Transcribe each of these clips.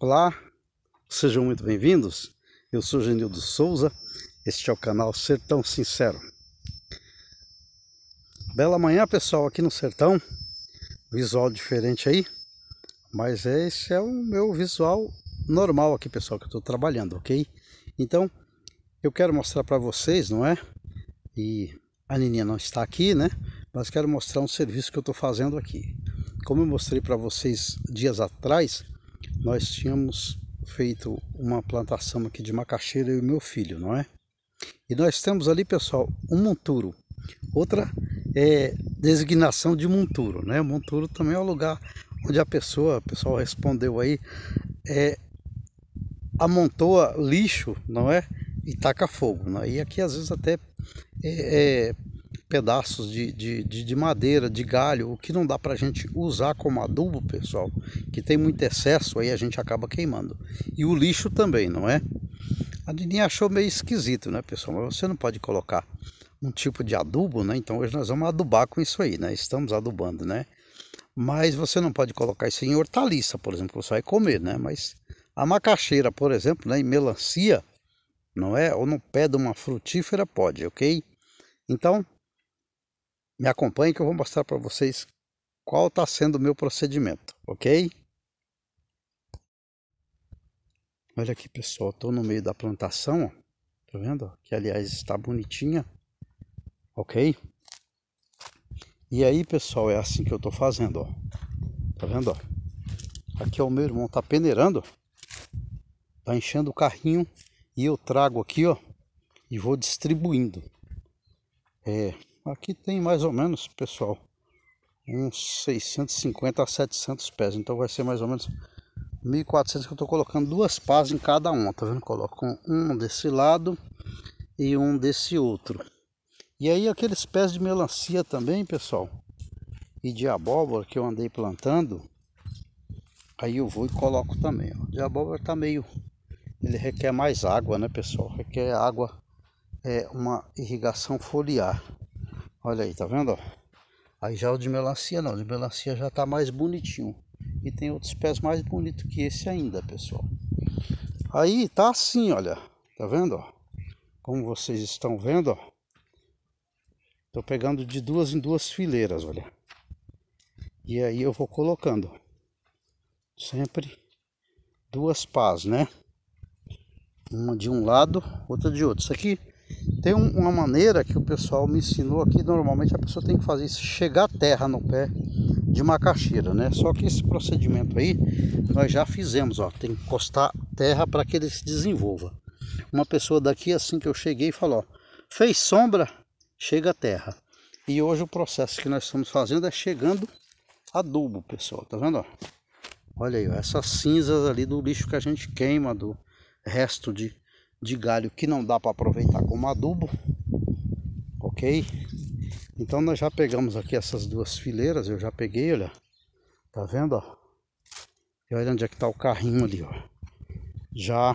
Olá, sejam muito bem-vindos. Eu sou Genildo Souza, este é o canal Sertão Sincero. Bela manhã, pessoal, aqui no Sertão. Visual diferente aí, mas esse é o meu visual normal aqui, pessoal, que eu estou trabalhando, ok? Então, eu quero mostrar para vocês, não é? E a Nininha não está aqui, né? Mas quero mostrar um serviço que eu estou fazendo aqui. Como eu mostrei para vocês dias atrás, nós tínhamos feito uma plantação aqui de macaxeira e o meu filho, não é? E nós temos ali, pessoal, um monturo. Outra é designação de monturo, né? Monturo também é um lugar onde a pessoa, o pessoal respondeu aí, é amontoa lixo, não é? E taca fogo, não é? E aqui às vezes até é, é, pedaços de, de, de, de madeira, de galho, o que não dá para a gente usar como adubo, pessoal, que tem muito excesso, aí a gente acaba queimando. E o lixo também, não é? A Dininha achou meio esquisito, né, pessoal? Mas você não pode colocar um tipo de adubo, né? Então hoje nós vamos adubar com isso aí, né? Estamos adubando, né? Mas você não pode colocar isso em hortaliça, por exemplo, que você vai comer, né? Mas a macaxeira, por exemplo, né? em melancia, não é? Ou no pé de uma frutífera pode, ok? Então, me acompanhe que eu vou mostrar para vocês qual está sendo o meu procedimento, ok? Olha aqui pessoal, estou no meio da plantação, ó. tá vendo? Que aliás está bonitinha, ok? E aí pessoal, é assim que eu estou fazendo, ó. tá vendo? Ó? Aqui é o meu irmão está peneirando, tá enchendo o carrinho e eu trago aqui ó e vou distribuindo. É, Aqui tem mais ou menos, pessoal, uns 650 a 700 pés. Então vai ser mais ou menos 1400 que eu estou colocando duas pás em cada um tá vendo? Coloco um desse lado e um desse outro. E aí aqueles pés de melancia também, pessoal, e de abóbora que eu andei plantando, aí eu vou e coloco também. O de abóbora tá meio, ele requer mais água, né, pessoal? Requer água, é uma irrigação foliar. Olha aí, tá vendo? Aí já é o de melancia não, o de melancia já tá mais bonitinho. E tem outros pés mais bonitos que esse ainda, pessoal. Aí tá assim, olha. Tá vendo? Como vocês estão vendo, ó. Tô pegando de duas em duas fileiras, olha. E aí eu vou colocando. Sempre duas pás, né? Uma de um lado, outra de outro. Isso aqui tem um, uma maneira que o pessoal me ensinou aqui, normalmente a pessoa tem que fazer isso, chegar terra no pé de macaxeira, né? Só que esse procedimento aí nós já fizemos, ó, tem que encostar terra para que ele se desenvolva. Uma pessoa daqui assim que eu cheguei falou, ó, fez sombra, chega a terra. E hoje o processo que nós estamos fazendo é chegando adubo, pessoal, tá vendo, ó? Olha aí, ó, essas cinzas ali do lixo que a gente queima, do resto de de galho que não dá para aproveitar como adubo, ok? Então nós já pegamos aqui essas duas fileiras, eu já peguei, olha, tá vendo, ó? E olha onde é que tá o carrinho ali, ó. Já...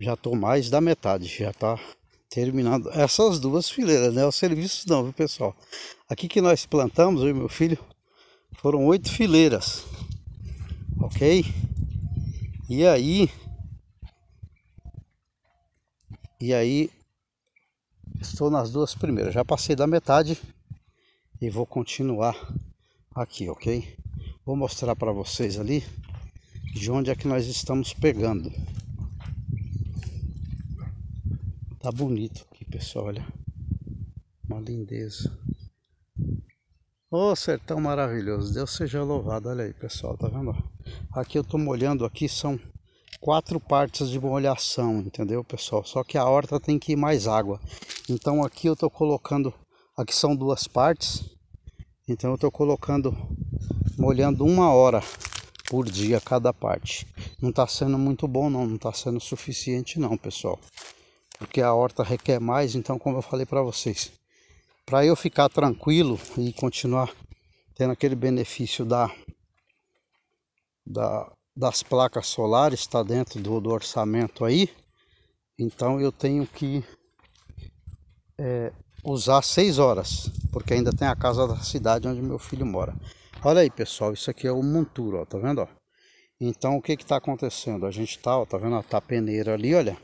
Já tô mais da metade, já tá terminando essas duas fileiras, né? Os serviços não, viu pessoal? Aqui que nós plantamos, eu e meu filho, foram oito fileiras ok? E aí, e aí, estou nas duas primeiras, já passei da metade e vou continuar aqui, ok? Vou mostrar para vocês ali de onde é que nós estamos pegando. Tá bonito aqui, pessoal, olha. Uma lindeza. Ô, oh, sertão maravilhoso. Deus seja louvado. Olha aí, pessoal, tá vendo? Aqui eu estou molhando aqui são quatro partes de molhação, entendeu, pessoal? Só que a horta tem que ir mais água. Então aqui eu estou colocando, aqui são duas partes. Então eu estou colocando, molhando uma hora por dia cada parte. Não está sendo muito bom não, não está sendo suficiente não, pessoal. Porque a horta requer mais, então como eu falei para vocês, para eu ficar tranquilo e continuar tendo aquele benefício da da, das placas solares está dentro do, do, orçamento aí. Então eu tenho que é, usar seis horas, porque ainda tem a casa da cidade onde meu filho mora. Olha aí pessoal, isso aqui é o monturo, ó, tá vendo? Ó? Então o que está acontecendo? A gente tá, ó, tá vendo? a peneira ali, olha.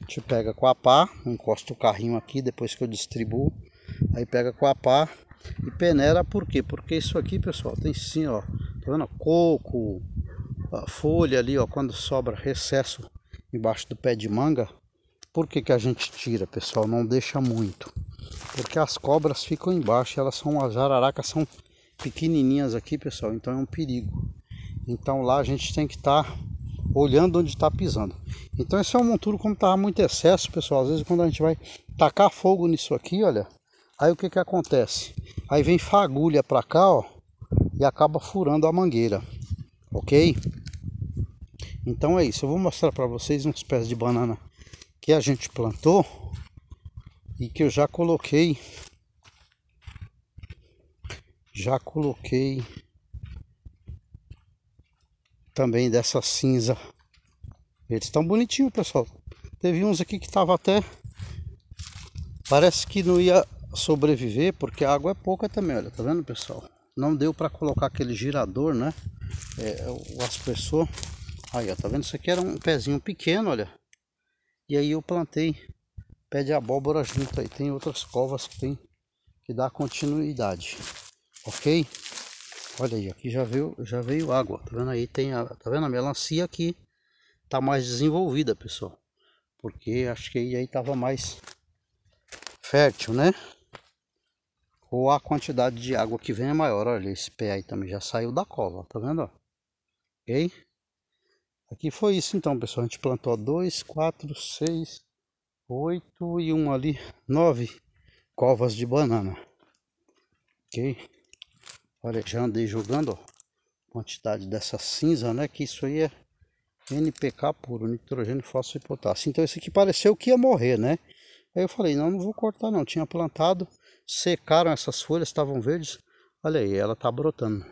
A gente pega com a pá, encosta o carrinho aqui, depois que eu distribuo, aí pega com a pá, e peneira por quê? Porque isso aqui, pessoal, tem sim, ó, tá vendo? Coco, folha ali, ó, quando sobra recesso embaixo do pé de manga. Por que, que a gente tira, pessoal? Não deixa muito. Porque as cobras ficam embaixo, elas são, as araracas são pequenininhas aqui, pessoal, então é um perigo. Então lá a gente tem que estar tá olhando onde está pisando. Então esse é um monturo como está muito excesso, pessoal. Às vezes quando a gente vai tacar fogo nisso aqui, olha, Aí o que que acontece? Aí vem fagulha para cá, ó, e acaba furando a mangueira, ok? Então é isso, eu vou mostrar para vocês uns pés de banana que a gente plantou e que eu já coloquei já coloquei também dessa cinza eles estão bonitinhos pessoal teve uns aqui que tava até parece que não ia sobreviver, porque a água é pouca também, olha, tá vendo pessoal? Não deu para colocar aquele girador, né? É, o aspersor. Aí, ó, tá vendo? Isso aqui era um pezinho pequeno, olha. E aí eu plantei pé de abóbora junto aí. Tem outras covas que tem que dá continuidade, ok? Olha aí, aqui já veio, já veio água, tá vendo aí? Tem a, tá vendo a melancia aqui? Tá mais desenvolvida, pessoal. Porque acho que aí tava mais fértil, né? ou a quantidade de água que vem é maior. Olha, esse pé aí também já saiu da cola, tá vendo? Ok? Aqui foi isso então, pessoal. A gente plantou 2, 4, 6, 8 e um ali, 9 covas de banana. Ok? Olha, já andei jogando ó, quantidade dessa cinza, né? Que isso aí é NPK puro, nitrogênio, fósforo e potássio. Então esse aqui pareceu que ia morrer, né? Aí eu falei, não, não vou cortar não. Tinha plantado secaram essas folhas, estavam verdes. Olha aí, ela está brotando.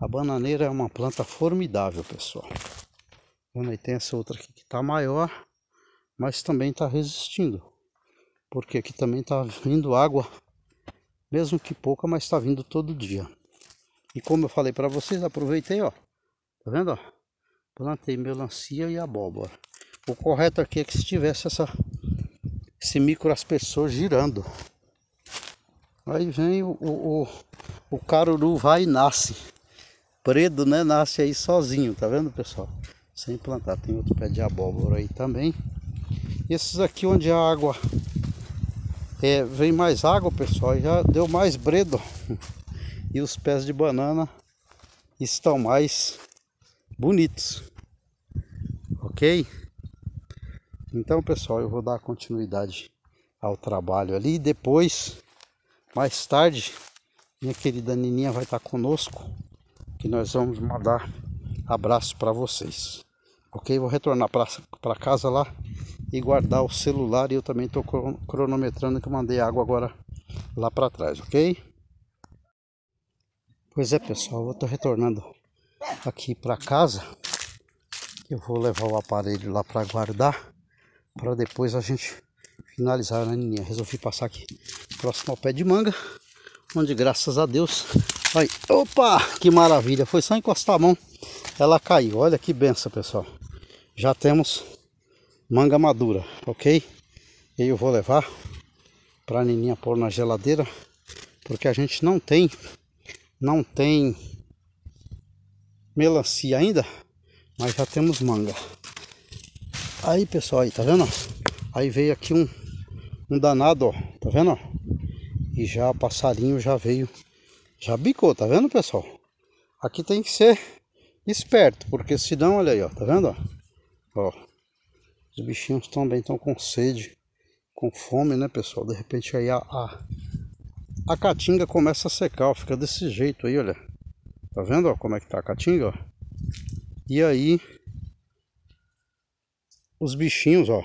A bananeira é uma planta formidável, pessoal. Quando aí tem essa outra aqui que está maior, mas também está resistindo. Porque aqui também está vindo água, mesmo que pouca, mas está vindo todo dia. E como eu falei para vocês, aproveitei, ó. Tá vendo, ó? Plantei melancia e abóbora. O correto aqui é que se tivesse essa, esse microaspersor girando, Aí vem o, o, o caruru vai e nasce. Predo, né? Nasce aí sozinho, tá vendo, pessoal? Sem plantar. Tem outro pé de abóbora aí também. Esses aqui onde a água é, vem mais água, pessoal, já deu mais bredo. E os pés de banana estão mais bonitos. Ok? Então, pessoal, eu vou dar continuidade ao trabalho ali. Depois mais tarde, minha querida Nininha vai estar conosco, que nós vamos mandar abraço para vocês. Ok? Vou retornar para casa lá e guardar o celular. E eu também estou cronometrando que eu mandei água agora lá para trás, ok? Pois é, pessoal, eu estou retornando aqui para casa. Eu vou levar o aparelho lá para guardar, para depois a gente finalizar a né, naninha. Resolvi passar aqui próximo ao pé de manga, onde graças a Deus... Aí, opa, que maravilha, foi só encostar a mão, ela caiu. Olha que benção, pessoal. Já temos manga madura, ok? E eu vou levar para a nininha pôr na geladeira, porque a gente não tem, não tem melancia ainda, mas já temos manga. Aí pessoal, aí tá vendo? Aí veio aqui um um danado, ó. Tá vendo, ó? E já o passarinho já veio, já bicou, tá vendo, pessoal? Aqui tem que ser esperto, porque senão, olha aí, ó, tá vendo, ó? ó os bichinhos também estão com sede, com fome, né, pessoal? De repente aí a, a, a caatinga começa a secar, ó, fica desse jeito aí, olha. Tá vendo, ó, como é que tá a caatinga, ó? E aí, os bichinhos, ó,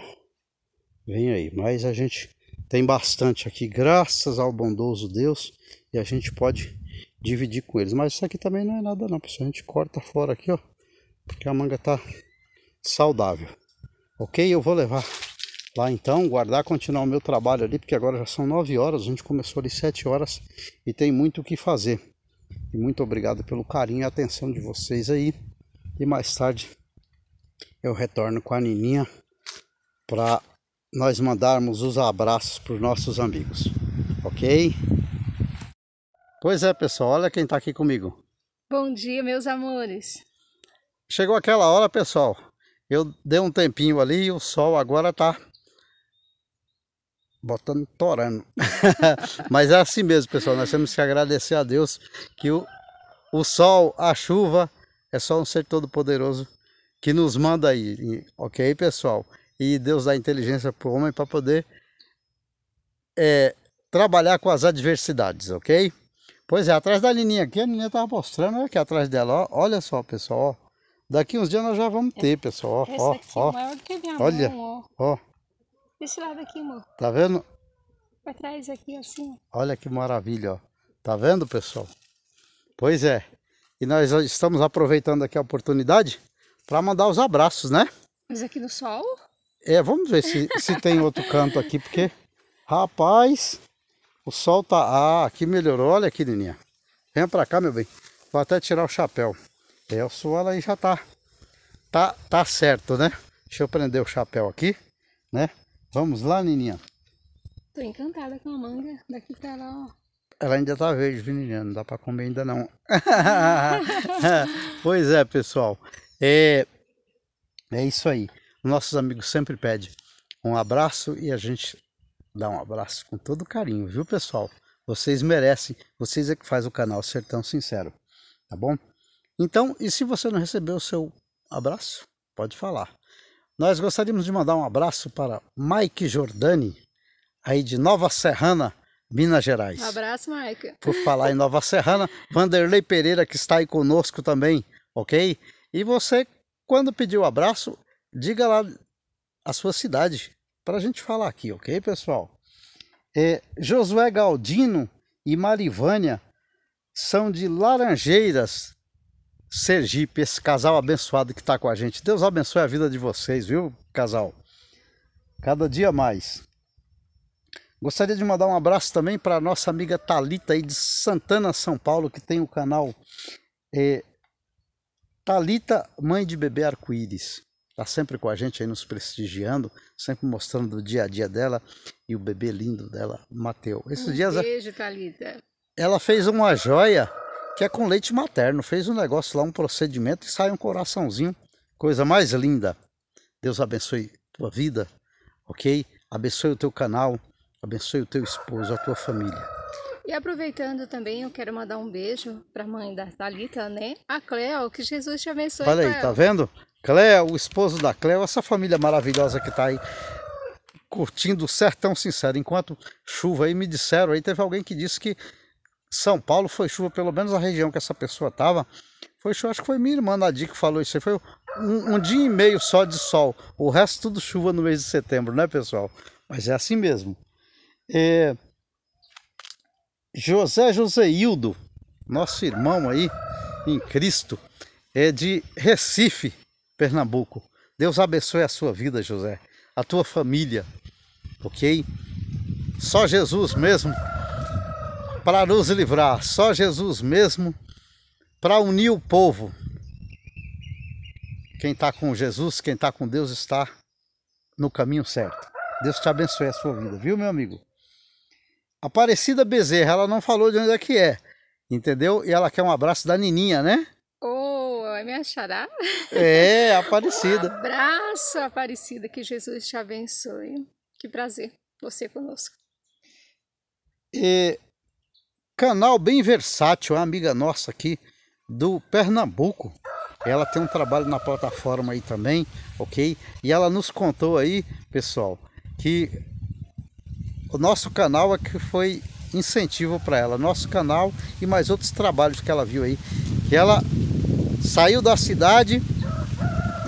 Vem aí, mas a gente tem bastante aqui, graças ao bondoso Deus, e a gente pode dividir com eles. Mas isso aqui também não é nada não, pessoal. A gente corta fora aqui, ó, porque a manga tá saudável. Ok? Eu vou levar lá então, guardar, continuar o meu trabalho ali, porque agora já são 9 horas, a gente começou ali 7 horas e tem muito o que fazer. E muito obrigado pelo carinho e atenção de vocês aí. E mais tarde eu retorno com a Nininha para nós mandarmos os abraços para os nossos amigos, ok? Pois é, pessoal, olha quem está aqui comigo. Bom dia, meus amores. Chegou aquela hora, pessoal. Eu dei um tempinho ali e o sol agora está botando torando. Mas é assim mesmo, pessoal. Nós temos que agradecer a Deus que o, o sol, a chuva, é só um ser todo poderoso que nos manda aí, ok, pessoal? e Deus dá inteligência para o homem para poder é, trabalhar com as adversidades, ok? Pois é, atrás da linha aqui, a menina estava mostrando aqui atrás dela, ó, olha só, pessoal, ó, Daqui uns dias nós já vamos ter, pessoal, ó, ó, é ó. maior minha olha, mão, ó. ó. Desse lado aqui, amor. Tá vendo? Pra trás aqui, assim. Olha que maravilha, ó. Tá vendo, pessoal? Pois é. E nós estamos aproveitando aqui a oportunidade para mandar os abraços, né? Mas aqui no sol? É, vamos ver se, se tem outro canto aqui, porque, rapaz, o sol tá... Ah, aqui melhorou. Olha aqui, Nininha. Vem pra cá, meu bem. Vou até tirar o chapéu. É, o suola aí já tá, tá... Tá certo, né? Deixa eu prender o chapéu aqui, né? Vamos lá, Nininha. Tô encantada com a manga. Daqui tá lá, ó. Ela ainda tá verde, viu, Nininha? Não dá pra comer ainda, não. pois é, pessoal. É... É isso aí nossos amigos sempre pedem um abraço e a gente dá um abraço com todo carinho, viu, pessoal? Vocês merecem, vocês é que faz o canal Sertão Sincero, tá bom? Então, e se você não recebeu o seu abraço, pode falar. Nós gostaríamos de mandar um abraço para Mike Jordani, aí de Nova Serrana, Minas Gerais. Um abraço, Mike. Por falar em Nova Serrana, Vanderlei Pereira que está aí conosco também, ok? E você, quando pediu o abraço, diga lá a sua cidade para a gente falar aqui, ok, pessoal? É, Josué Galdino e Marivânia são de Laranjeiras, Sergipe, esse casal abençoado que está com a gente. Deus abençoe a vida de vocês, viu, casal? Cada dia mais. Gostaria de mandar um abraço também para a nossa amiga Talita aí de Santana, São Paulo, que tem o canal é, Talita Mãe de Bebê Arco-Íris. Está sempre com a gente aí nos prestigiando, sempre mostrando o dia a dia dela e o bebê lindo dela, Mateu. Esses um dias beijo, a... Thalita. Ela fez uma joia que é com leite materno. Fez um negócio lá, um procedimento e sai um coraçãozinho. Coisa mais linda. Deus abençoe tua vida, ok? Abençoe o teu canal, abençoe o teu esposo, a tua família. E aproveitando também, eu quero mandar um beijo para a mãe da Thalita, né? A Cleo, que Jesus te abençoe. Olha aí, tá vendo? Cleo, o esposo da Cleo, essa família maravilhosa que tá aí curtindo o sertão sincero. Enquanto chuva aí, me disseram aí, teve alguém que disse que São Paulo foi chuva, pelo menos a região que essa pessoa tava. Foi chuva, acho que foi minha irmã Nadir que falou isso aí. Foi um, um dia e meio só de sol, o resto tudo chuva no mês de setembro, né, pessoal? Mas é assim mesmo. É... José Joseildo, nosso irmão aí em Cristo, é de Recife, Pernambuco. Deus abençoe a sua vida, José, a tua família, ok? Só Jesus mesmo para nos livrar, só Jesus mesmo para unir o povo. Quem está com Jesus, quem está com Deus, está no caminho certo. Deus te abençoe a sua vida, viu, meu amigo? Aparecida Bezerra, ela não falou de onde é que é, entendeu? E ela quer um abraço da Nininha, né? Oh, é minha xará? É, Aparecida. Um abraço, Aparecida, que Jesus te abençoe. Que prazer você conosco. E, canal bem versátil, uma amiga nossa aqui do Pernambuco. Ela tem um trabalho na plataforma aí também, ok? E ela nos contou aí, pessoal, que o nosso canal é que foi incentivo para ela. Nosso canal e mais outros trabalhos que ela viu aí. Que ela saiu da cidade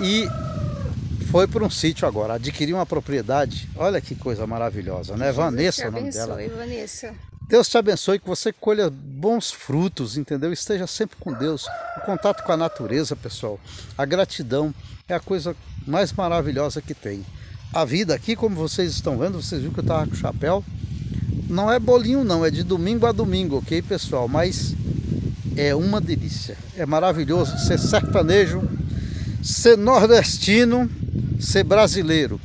e foi para um sítio agora, adquiriu uma propriedade. Olha que coisa maravilhosa, né? Deus Vanessa, é te abençoe, o nome dela. Vanessa. Deus te abençoe, que você colha bons frutos, entendeu? Esteja sempre com Deus. O contato com a natureza, pessoal. A gratidão é a coisa mais maravilhosa que tem a vida aqui, como vocês estão vendo, vocês viram que eu estava com chapéu. Não é bolinho não, é de domingo a domingo, ok pessoal? Mas é uma delícia, é maravilhoso ser sertanejo, ser nordestino, ser brasileiro.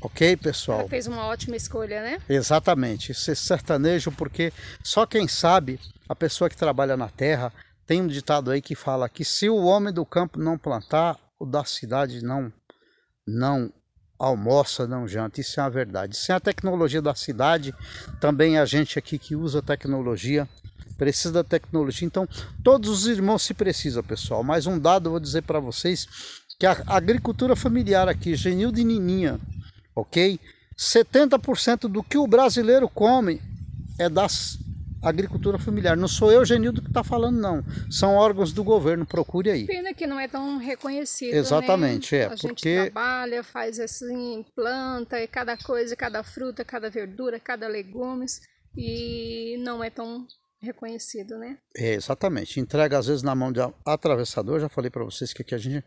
Ok, pessoal? Ela fez uma ótima escolha, né? Exatamente. Ser sertanejo, porque só quem sabe, a pessoa que trabalha na terra, tem um ditado aí que fala que se o homem do campo não plantar, o da cidade não não almoça, não janta. Isso é uma verdade. Sem é a tecnologia da cidade, também a gente aqui que usa tecnologia precisa da tecnologia. Então, todos os irmãos se precisam, pessoal. Mais um dado eu vou dizer para vocês que a agricultura familiar aqui, Genil de Nininha, OK? 70% do que o brasileiro come é das agricultura familiar. Não sou eu, Genildo, que está falando, não. São órgãos do governo, procure aí. Pena que não é tão reconhecido. Né? Exatamente, né? é. A porque... gente trabalha, faz assim, planta, e cada coisa, cada fruta, cada verdura, cada legumes, e não é tão reconhecido, né? É, exatamente. Entrega às vezes na mão de atravessador, já falei para vocês que, aqui a gente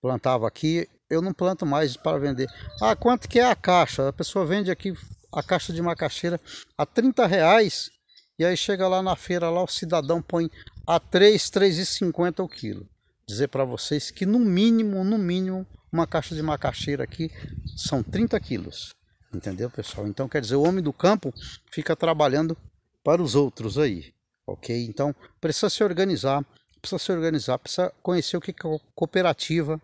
plantava aqui, eu não planto mais para vender. Ah, quanto que é a caixa? A pessoa vende aqui a caixa de macaxeira a 30 reais e aí chega lá na feira, lá o cidadão põe a 3, 3,50 o quilo. Dizer para vocês que no mínimo, no mínimo, uma caixa de macaxeira aqui são 30 quilos. Entendeu, pessoal? Então quer dizer, o homem do campo fica trabalhando para os outros aí, ok? Então precisa se organizar, precisa se organizar, precisa conhecer o que é cooperativa.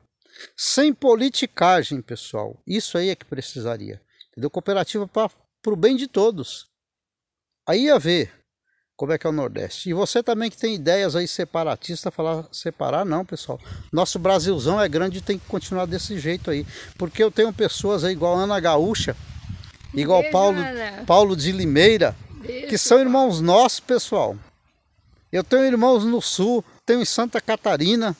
Sem politicagem, pessoal. Isso aí é que precisaria. Entendeu? Cooperativa para o bem de todos. Aí ia ver como é que é o Nordeste. E você também que tem ideias aí separatistas, falar separar, não, pessoal. Nosso Brasilzão é grande e tem que continuar desse jeito aí. Porque eu tenho pessoas aí igual Ana Gaúcha, igual Beijo, Paulo, Ana. Paulo de Limeira, Beijo, que são irmãos Paulo. nossos, pessoal. Eu tenho irmãos no Sul, tenho em Santa Catarina,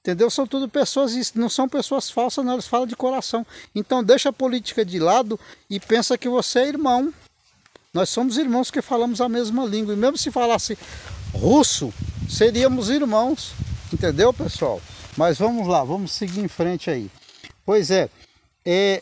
entendeu? São tudo pessoas, não são pessoas falsas, não, eles falam de coração. Então deixa a política de lado e pensa que você é irmão. Nós somos irmãos que falamos a mesma língua. E mesmo se falasse russo, seríamos irmãos. Entendeu, pessoal? Mas vamos lá, vamos seguir em frente aí. Pois é, é...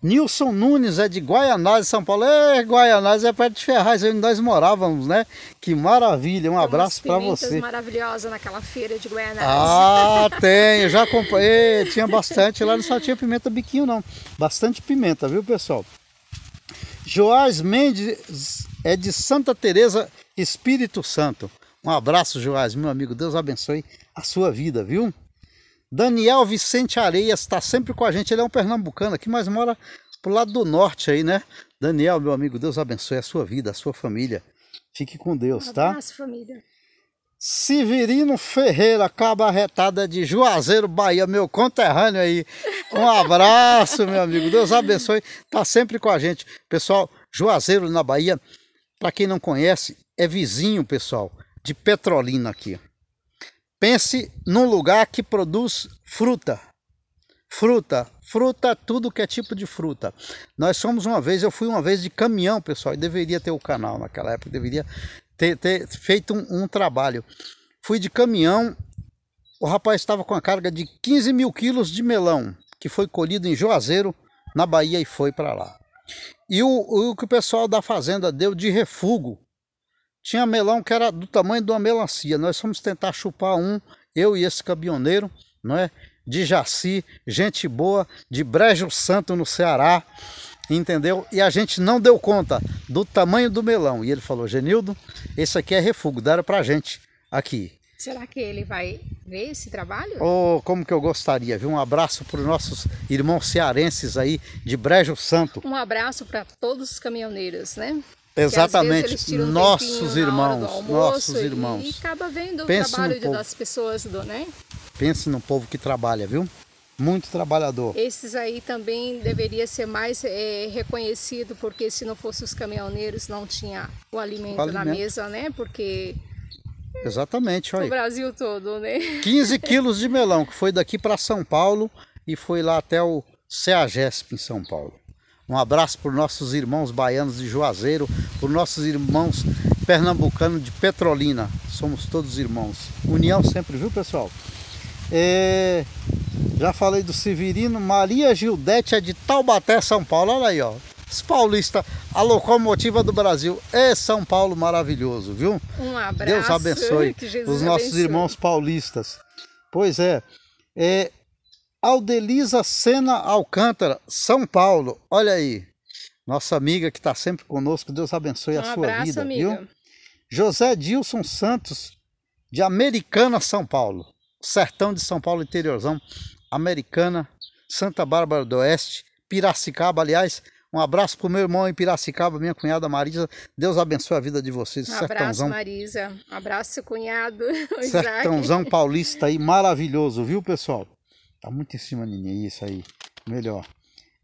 Nilson Nunes é de Guaianazes, São Paulo. É, Guaianazes é perto de Ferraz, onde nós morávamos, né? Que maravilha, um tem abraço para você. maravilhosa naquela feira de Guaianazes. Ah, tem, eu já comprei. Tinha bastante lá, não só tinha pimenta biquinho, não. Bastante pimenta, viu, pessoal? Joás Mendes é de Santa Teresa, Espírito Santo. Um abraço, Joás, meu amigo. Deus abençoe a sua vida, viu? Daniel Vicente Areias está sempre com a gente. Ele é um pernambucano aqui, mas mora pro lado do norte aí, né? Daniel, meu amigo, Deus abençoe a sua vida, a sua família. Fique com Deus, tá? um abraço, tá? Abraço, família. Severino Ferreira, cabarretada de Juazeiro, Bahia, meu conterrâneo aí. Um abraço, meu amigo. Deus abençoe. Tá sempre com a gente. Pessoal, Juazeiro na Bahia, para quem não conhece, é vizinho, pessoal, de Petrolina aqui. Pense num lugar que produz fruta. Fruta, fruta, tudo que é tipo de fruta. Nós somos uma vez, eu fui uma vez de caminhão, pessoal, e deveria ter o canal naquela época, deveria ter, ter feito um, um trabalho. Fui de caminhão, o rapaz estava com a carga de 15 mil quilos de melão, que foi colhido em Juazeiro, na Bahia, e foi para lá. E o, o que o pessoal da fazenda deu de refugo, tinha melão que era do tamanho de uma melancia. Nós fomos tentar chupar um, eu e esse caminhoneiro, não é? De Jaci, gente boa, de Brejo Santo no Ceará entendeu? E a gente não deu conta do tamanho do melão. E ele falou, Genildo, esse aqui é refúgio, deram a gente aqui. Será que ele vai ver esse trabalho? Oh, como que eu gostaria, viu? Um abraço para os nossos irmãos cearenses aí de Brejo Santo. Um abraço para todos os caminhoneiros, né? Exatamente, nossos irmãos, nossos irmãos. E acaba vendo Pense o trabalho das pessoas, do, né? Pense no povo que trabalha, viu? muito trabalhador. Esses aí também deveria ser mais é, reconhecido, porque se não fosse os caminhoneiros não tinha o alimento, o alimento. na mesa, né? Porque exatamente, olha. O Brasil todo, né? 15 quilos de melão que foi daqui para São Paulo e foi lá até o CEAGESP em São Paulo. Um abraço para os nossos irmãos baianos de Juazeiro, para os nossos irmãos pernambucanos de Petrolina. Somos todos irmãos. União sempre, viu, pessoal? É, já falei do Severino, Maria Gildete é de Taubaté, São Paulo. Olha aí, ó. Os paulistas, a locomotiva do Brasil. É São Paulo maravilhoso, viu? Um abraço. Deus abençoe os nossos abençoe. irmãos paulistas. Pois é. é Aldelisa Sena Alcântara, São Paulo. Olha aí. Nossa amiga que está sempre conosco. Deus abençoe um a sua abraço, vida, amiga. viu? José Dilson Santos, de Americana, São Paulo sertão de São Paulo, interiorzão, Americana, Santa Bárbara do Oeste, Piracicaba, aliás, um abraço pro meu irmão em Piracicaba, minha cunhada Marisa. Deus abençoe a vida de vocês. Um sertãozão. abraço, Marisa. Um abraço, cunhado. Sertãozão paulista aí, maravilhoso, viu, pessoal? Tá muito em cima, Nini, isso aí. Melhor.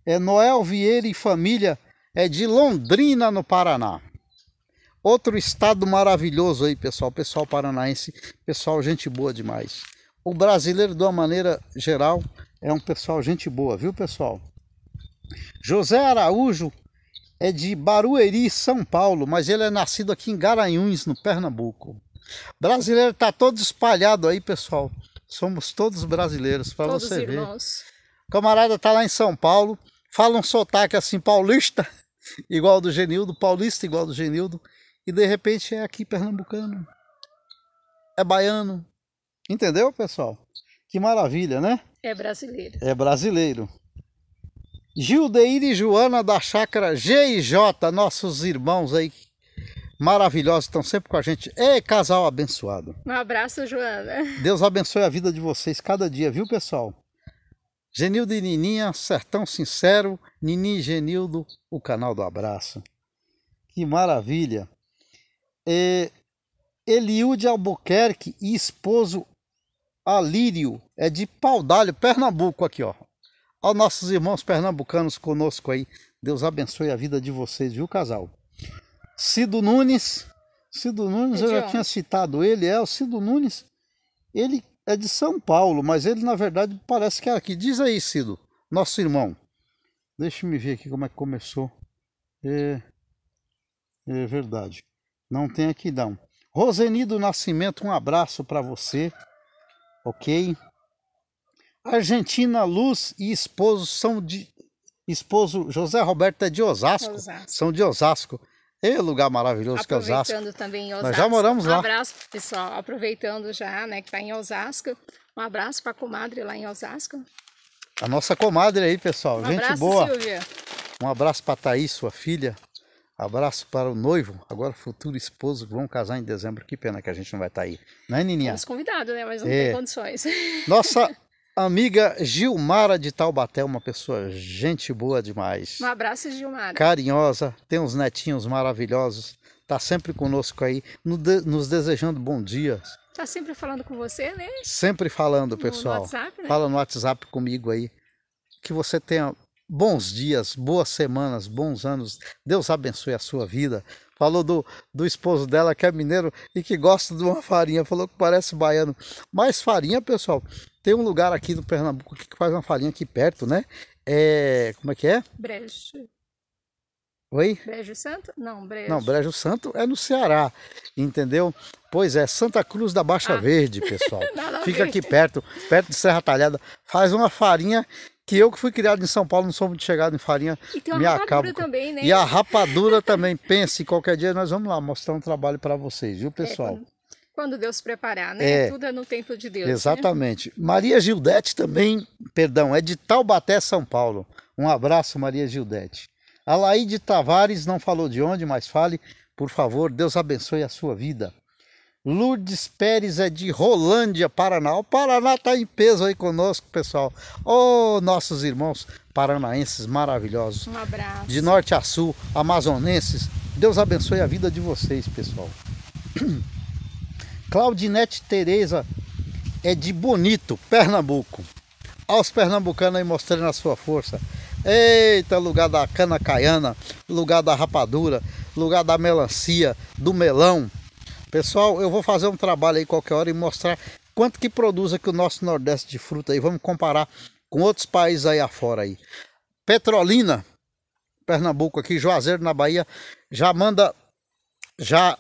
É Noel Vieira e família é de Londrina, no Paraná. Outro estado maravilhoso aí, pessoal. Pessoal paranaense, pessoal, gente boa demais o brasileiro, de uma maneira geral, é um pessoal gente boa, viu, pessoal? José Araújo é de Barueri, São Paulo, mas ele é nascido aqui em Garanhuns, no Pernambuco. Brasileiro tá todo espalhado aí, pessoal. Somos todos brasileiros, para você irmãos. ver. Irmãos. Camarada tá lá em São Paulo, fala um sotaque assim paulista, igual do Genildo, paulista igual do Genildo, e de repente é aqui pernambucano. É baiano, Entendeu, pessoal? Que maravilha, né? É brasileiro. É brasileiro. Gildeir e Joana da Chácara G e J, nossos irmãos aí maravilhosos, estão sempre com a gente. É casal abençoado. Um abraço, Joana. Deus abençoe a vida de vocês cada dia, viu, pessoal? Genildo e Nininha, Sertão Sincero, Nini e Genildo, o canal do abraço. Que maravilha. É, Eliude Albuquerque e esposo Alírio, é de Paudalho, Pernambuco, aqui, ó. Aos nossos irmãos pernambucanos conosco aí. Deus abençoe a vida de vocês, viu, casal? Cido Nunes, Cido Nunes, é eu já tinha citado ele, é o Cido Nunes. Ele é de São Paulo, mas ele na verdade parece que é aqui. Diz aí, Cido, nosso irmão. Deixa me ver aqui como é que começou. É, é verdade. Não tem aqui não. Roseni do Nascimento, um abraço para você ok? Argentina Luz e esposo são de esposo José Roberto é de Osasco, Osasco. são de Osasco. É lugar maravilhoso que é Osasco. Aproveitando também Osasco. Nós já moramos lá. Um abraço, pessoal. Aproveitando já, né, que está em Osasco. Um abraço para a comadre lá em Osasco. A nossa comadre aí, pessoal. Um Gente abraço, boa. Silvia. Um abraço para a Thaís, sua filha. Abraço para o noivo, agora futuro esposo, que vão casar em dezembro. Que pena que a gente não vai estar tá aí, né, Nininha? Fomos convidados, né? Mas não é. tem condições. Nossa amiga Gilmara de Taubaté, uma pessoa gente boa demais. Um abraço, Gilmara. Carinhosa, tem uns netinhos maravilhosos, está sempre conosco aí, nos desejando bom dia. Está sempre falando com você, né? Sempre falando, pessoal. No WhatsApp, né? Fala no WhatsApp comigo aí. Que você tenha bons dias, boas semanas, bons anos. Deus abençoe a sua vida. Falou do, do esposo dela que é mineiro e que gosta de uma farinha. Falou que parece baiano. Mas farinha, pessoal, tem um lugar aqui no Pernambuco que faz uma farinha aqui perto, né? É, como é que é? Brejo. Oi? Brejo Santo? Não, Brejo. Não, Brejo Santo é no Ceará, entendeu? Pois é, Santa Cruz da Baixa ah. Verde, pessoal. Fica aqui perto, perto de Serra Talhada. Faz uma farinha que eu que fui criado em São Paulo, não sou muito chegado em farinha. E tem uma me rapadura acabo. também, né? E a rapadura também. Pense, qualquer dia nós vamos lá mostrar um trabalho para vocês, viu, é, pessoal? É, quando, quando Deus preparar, né? É. é, Tudo é no tempo de Deus. Né? Exatamente. Né? Maria Gildete também, perdão, é de Taubaté, São Paulo. Um abraço, Maria Gildete. Alaide Tavares não falou de onde, mas fale, por favor, Deus abençoe a sua vida. Lourdes Pérez é de Rolândia, Paraná. O Paraná está em peso aí conosco, pessoal. Ô, oh, nossos irmãos paranaenses maravilhosos. Um abraço. De norte a sul, amazonenses. Deus abençoe a vida de vocês, pessoal. Claudinete Tereza é de Bonito, Pernambuco. Aos pernambucanos aí mostrando a sua força. Eita, lugar da cana caiana, lugar da rapadura, lugar da melancia, do melão Pessoal, eu vou fazer um trabalho aí qualquer hora e mostrar quanto que produz aqui o nosso Nordeste de fruta aí. Vamos comparar com outros países aí afora aí. Petrolina, Pernambuco aqui, Juazeiro na Bahia, já manda, já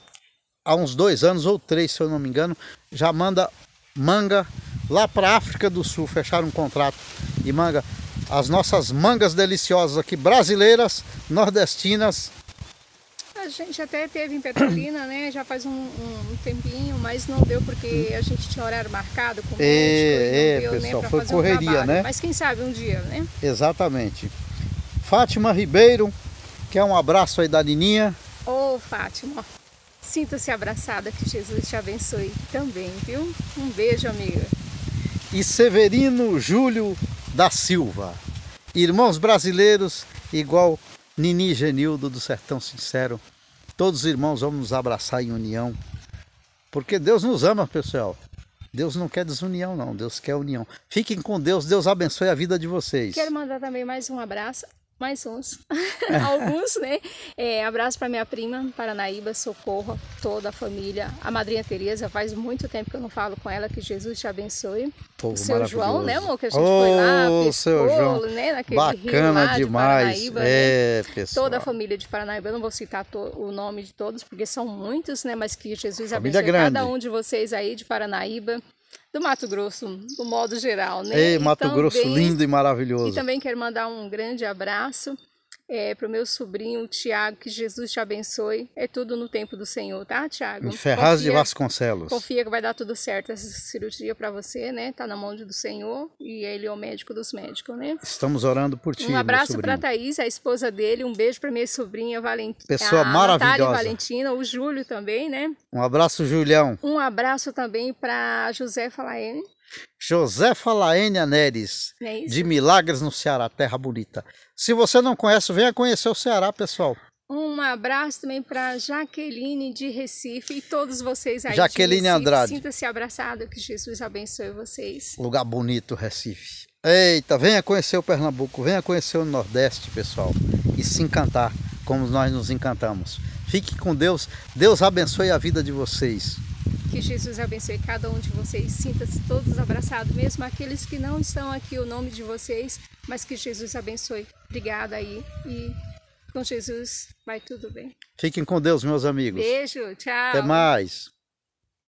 há uns dois anos ou três, se eu não me engano, já manda manga lá para África do Sul, fecharam um contrato de manga. As nossas mangas deliciosas aqui, brasileiras, nordestinas, gente até teve em Petrolina, né? Já faz um, um tempinho, mas não deu porque a gente tinha horário marcado com o é, médico. É, deu, né, pessoal, né, foi correria, um né? Mas quem sabe um dia, né? Exatamente. Fátima Ribeiro, quer um abraço aí da Nininha? Ô, oh, Fátima, sinta-se abraçada, que Jesus te abençoe também, viu? Um beijo, amiga. E Severino Júlio da Silva. Irmãos brasileiros, igual Nini Genildo do Sertão Sincero, Todos os irmãos vamos nos abraçar em união. Porque Deus nos ama, pessoal. Deus não quer desunião, não. Deus quer união. Fiquem com Deus. Deus abençoe a vida de vocês. Quero mandar também mais um abraço mais uns, alguns, né? É, abraço para minha prima, Paranaíba, Socorro, toda a família. A madrinha Tereza, faz muito tempo que eu não falo com ela, que Jesus te abençoe. o seu João, né, amor? Que a gente oh, foi lá, pescou, seu João. né? Naquele Bacana rio lá demais. De Paranaíba, é, né? pessoal. Toda a família de Paranaíba, eu não vou citar o nome de todos, porque são muitos, né? Mas que Jesus família abençoe grande. cada um de vocês aí de Paranaíba do Mato Grosso, do modo geral, né? Ei, Mato também, então, Grosso lindo e maravilhoso. E também quero mandar um grande abraço é, para o meu sobrinho Tiago, que Jesus te abençoe. É tudo no tempo do Senhor, tá, Tiago? Em Ferraz confia, de Vasconcelos. Confia que vai dar tudo certo essa cirurgia para você, né? Tá na mão do Senhor e ele é o médico dos médicos, né? Estamos orando por ti. Um abraço para a Thaís, a esposa dele. Um beijo para minha sobrinha Valentina. Pessoa maravilhosa. Natália Valentina, o Júlio também, né? Um abraço, Julião. Um abraço também para José Falaene. Josefa Laênia Neres, é de Milagres no Ceará, terra bonita. Se você não conhece, venha conhecer o Ceará, pessoal. Um abraço também para Jaqueline de Recife e todos vocês aí Jaqueline Andrade. Sinta-se abraçado, que Jesus abençoe vocês. Lugar bonito, Recife. Eita, venha conhecer o Pernambuco, venha conhecer o Nordeste, pessoal, e se encantar como nós nos encantamos. Fique com Deus, Deus abençoe a vida de vocês. Que Jesus abençoe cada um de vocês. Sinta-se todos abraçados, mesmo aqueles que não estão aqui, o nome de vocês, mas que Jesus abençoe. Obrigada aí e com Jesus vai tudo bem. Fiquem com Deus, meus amigos. Beijo, tchau. Até mais.